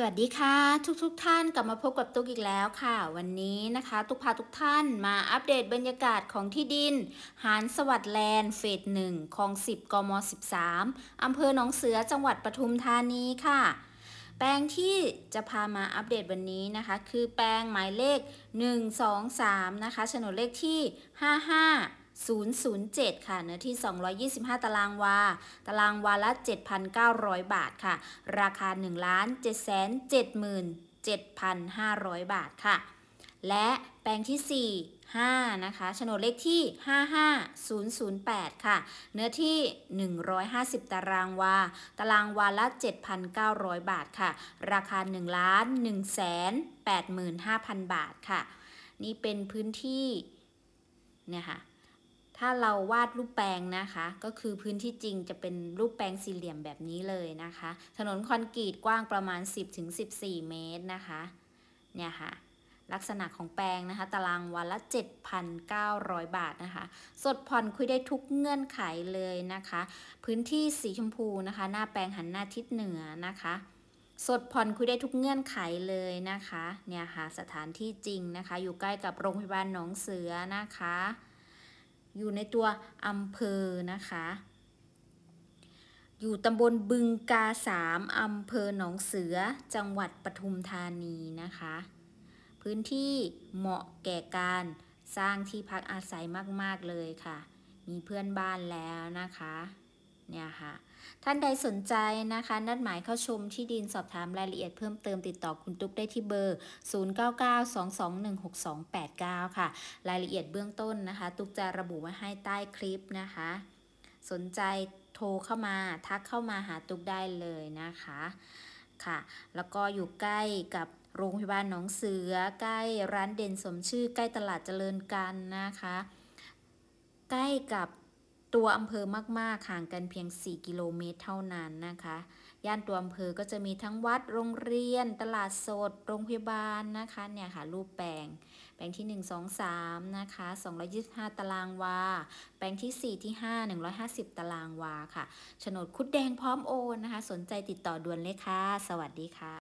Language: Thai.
สวัสดีค่ะ ทุกๆทท่านกลับมาพบกับตุ๊กอีกแล้วค่ะ วันนี้นะคะตุ๊กพาทุกท่าน มาอัปเดตบรรยากาศของที่ดิน หานสวัสด์แลนด์เฟสหนึ่งคลองสิบกมสิบสามอำเภอหนองเสือจังหวัดปทุมธานีค่ะ แปลงที่จะพามาอัปเดตวันนี้นะคะ คือแปลงหมายเลข123นะคะโฉนดเลขที่ 55 007ค่ะ เนื้อที่ 225 ตารางวา ตารางวาละ7,900 บาทค่ะ ราคา1 7 7 7 500 บาทค่ะ และแปลงที่ 4 5 นะคะโฉนดเลขที่ 55008 ค่ะ เนื้อที่ 150 ตารางวา ตารางวาละ7,900 บาทค่ะ ราคา1 1 8 5 0 0 0บาทค่ะ นี่เป็นพื้นที่เนี่ยค่ะถ้าเราวาดรูปแปลงนะคะก็คือพื้นที่จริงจะเป็นรูปแปลงสี่เหลี่ยมแบบนี้เลยนะคะ ถนนคอนกรีตกว้างประมาณ 10-14 เมตรนะคะเนี่ยค่ะลักษณะของแปลงนะคะ ตารางวันละ7,900บาทนะคะ สดผ่อนคุยได้ทุกเงื่อนไขเลยนะคะ พื้นที่สีชมพูนะคะ หน้าแปลงหันหน้าทิศเหนือนะคะ สดผ่อนคุยได้ทุกเงื่อนไขเลยนะคะเนี่ยค่ะสถานที่จริงนะคะ อยู่ใกล้กับโรงพยาบาลหนองเสือนะคะอยู่ในตัวอำเภอนะคะ อยู่ตำบลบึงกาสามอำเภอหนองเสือจังหวัดปทุมธานีนะคะ พื้นที่เหมาะแก่การสร้างที่พักอาศัยมากๆเลยค่ะ มีเพื่อนบ้านแล้วนะคะเนี่ยค่ะท่านใดสนใจนะคะ นัดหมายเข้าชมที่ดินสอบถามรายละเอียดเพิ่มเติมติดต่อคุณตุ๊กได้ที่เบอร์ 0992216289 ค่ะรายละเอียดเบื้องต้นนะคะตุ๊กจะระบุไว้ให้ใต้คลิปนะคะ สนใจโทรเข้ามาทักเข้ามาหาตุ๊กได้เลยนะคะค่ะแล้วก็อยู่ใกล้กับโรงพยาบาลหนองเสือใกล้ร้านเด่นสมชื่อ ใกล้ตลาดเจริญกันนะคะใกล้กับตัวอำเภอมากๆ ห่างกันเพียง 4 กิโลเมตรเท่านั้นนะคะ ย่านตัวอำเภอก็จะมีทั้งวัด โรงเรียน ตลาดสด โรงพยาบาลนะคะ เนี่ยค่ะ รูปแปลง แปลงที่ 1 2 3 นะคะ 225 ตารางวา แปลงที่ 4 ที่ 5 150 ตารางวาค่ะโฉนดคุดแดงพร้อมโอนนะคะ สนใจติดต่อด่วนเลยค่ะ สวัสดีค่ะ